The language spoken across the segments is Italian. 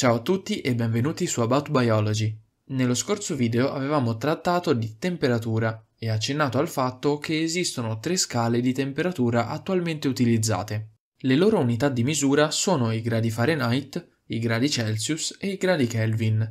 Ciao a tutti e benvenuti su About Biology. Nello scorso video avevamo trattato di temperatura e accennato al fatto che esistono tre scale di temperatura attualmente utilizzate. Le loro unità di misura sono i gradi Fahrenheit, i gradi Celsius e i gradi Kelvin.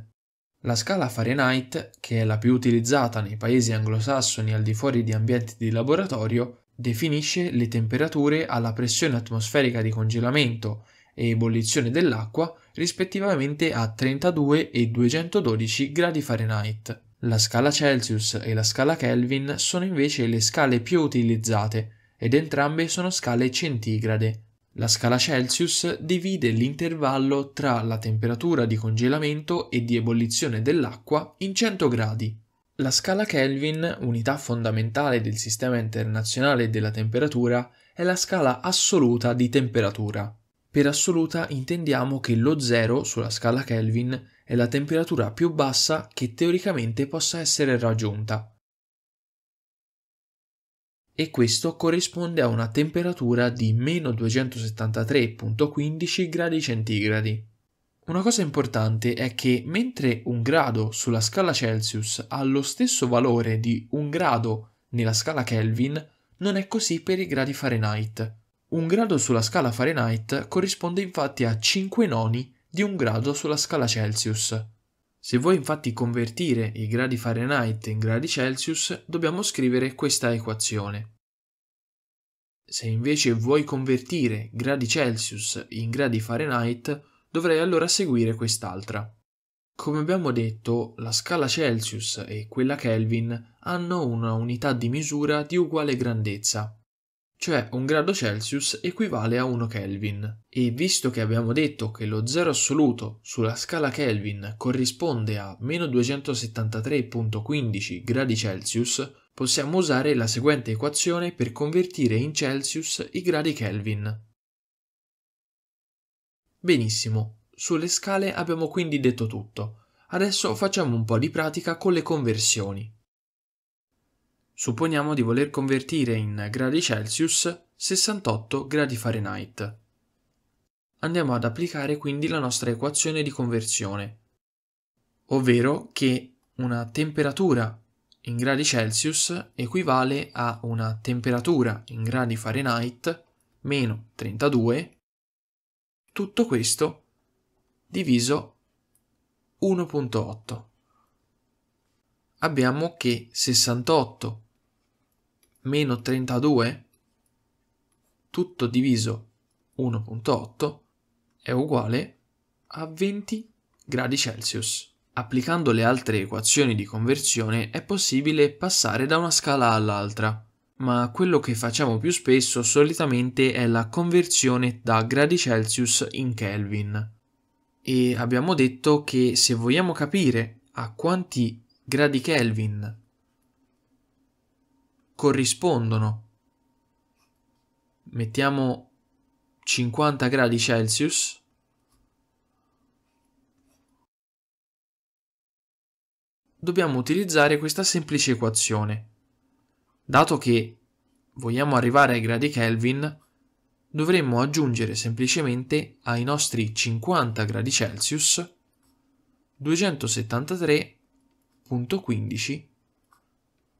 La scala Fahrenheit, che è la più utilizzata nei paesi anglosassoni al di fuori di ambienti di laboratorio, definisce le temperature alla pressione atmosferica di congelamento e ebollizione dell'acqua rispettivamente a 32 e 212 gradi Fahrenheit. La scala Celsius e la scala Kelvin sono invece le scale più utilizzate ed entrambe sono scale centigrade. La scala Celsius divide l'intervallo tra la temperatura di congelamento e di ebollizione dell'acqua in 100 gradi. La scala Kelvin, unità fondamentale del sistema internazionale della temperatura, è la scala assoluta di temperatura. Per assoluta intendiamo che lo zero sulla scala Kelvin è la temperatura più bassa che teoricamente possa essere raggiunta. E questo corrisponde a una temperatura di meno 273.15 gradi centigradi. Una cosa importante è che mentre un grado sulla scala Celsius ha lo stesso valore di un grado nella scala Kelvin, non è così per i gradi Fahrenheit. Un grado sulla scala Fahrenheit corrisponde infatti a 5 noni di un grado sulla scala Celsius. Se vuoi infatti convertire i gradi Fahrenheit in gradi Celsius, dobbiamo scrivere questa equazione. Se invece vuoi convertire gradi Celsius in gradi Fahrenheit, dovrai allora seguire quest'altra. Come abbiamo detto, la scala Celsius e quella Kelvin hanno una unità di misura di uguale grandezza cioè un grado Celsius equivale a 1 Kelvin. E visto che abbiamo detto che lo zero assoluto sulla scala Kelvin corrisponde a meno 273.15 gradi Celsius, possiamo usare la seguente equazione per convertire in Celsius i gradi Kelvin. Benissimo, sulle scale abbiamo quindi detto tutto. Adesso facciamo un po' di pratica con le conversioni. Supponiamo di voler convertire in gradi Celsius 68 gradi Fahrenheit. Andiamo ad applicare quindi la nostra equazione di conversione, ovvero che una temperatura in gradi Celsius equivale a una temperatura in gradi Fahrenheit meno 32, tutto questo diviso 1.8. Abbiamo che 68 meno 32, tutto diviso 1.8, è uguale a 20 gradi Celsius. Applicando le altre equazioni di conversione è possibile passare da una scala all'altra, ma quello che facciamo più spesso solitamente è la conversione da gradi Celsius in Kelvin. E abbiamo detto che se vogliamo capire a quanti gradi Kelvin corrispondono. Mettiamo 50 gradi Celsius. Dobbiamo utilizzare questa semplice equazione. Dato che vogliamo arrivare ai gradi Kelvin, dovremmo aggiungere semplicemente ai nostri 50 gradi Celsius 273.15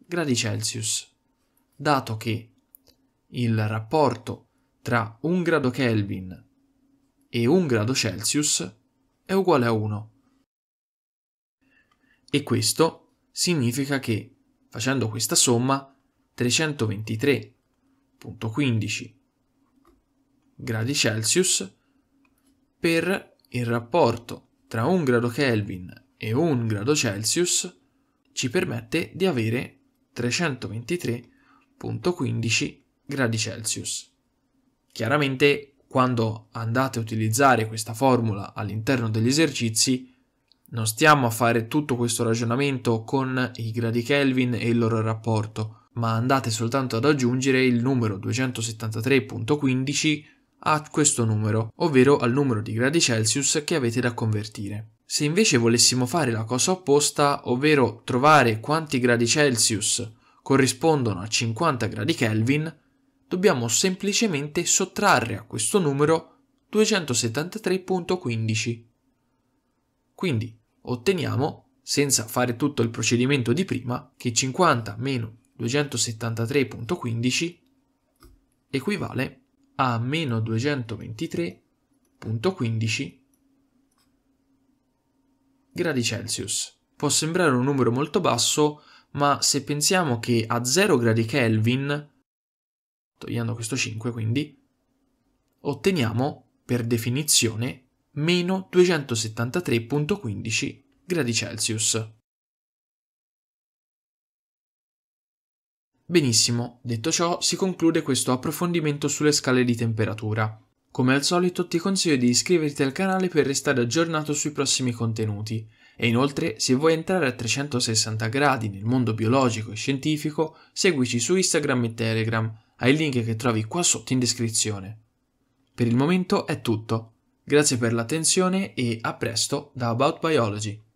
gradi Celsius dato che il rapporto tra 1 grado Kelvin e 1 grado Celsius è uguale a 1. E questo significa che, facendo questa somma, 323.15 gradi Celsius per il rapporto tra 1 grado Kelvin e 1 grado Celsius ci permette di avere 323 0,15 gradi Celsius. Chiaramente quando andate a utilizzare questa formula all'interno degli esercizi, non stiamo a fare tutto questo ragionamento con i gradi Kelvin e il loro rapporto, ma andate soltanto ad aggiungere il numero 273.15 a questo numero, ovvero al numero di gradi Celsius che avete da convertire. Se invece volessimo fare la cosa opposta, ovvero trovare quanti gradi Celsius corrispondono a 50 gradi Kelvin, dobbiamo semplicemente sottrarre a questo numero 273.15. Quindi otteniamo, senza fare tutto il procedimento di prima, che 50 meno 273.15 equivale a meno 223.15 gradi Celsius. Può sembrare un numero molto basso, ma se pensiamo che a 0 gradi Kelvin, togliendo questo 5 quindi, otteniamo per definizione meno 273.15 gradi Celsius. Benissimo, detto ciò si conclude questo approfondimento sulle scale di temperatura. Come al solito ti consiglio di iscriverti al canale per restare aggiornato sui prossimi contenuti e inoltre, se vuoi entrare a 360 gradi nel mondo biologico e scientifico, seguici su Instagram e Telegram, hai il link che trovi qua sotto in descrizione. Per il momento è tutto. Grazie per l'attenzione e a presto da About Biology.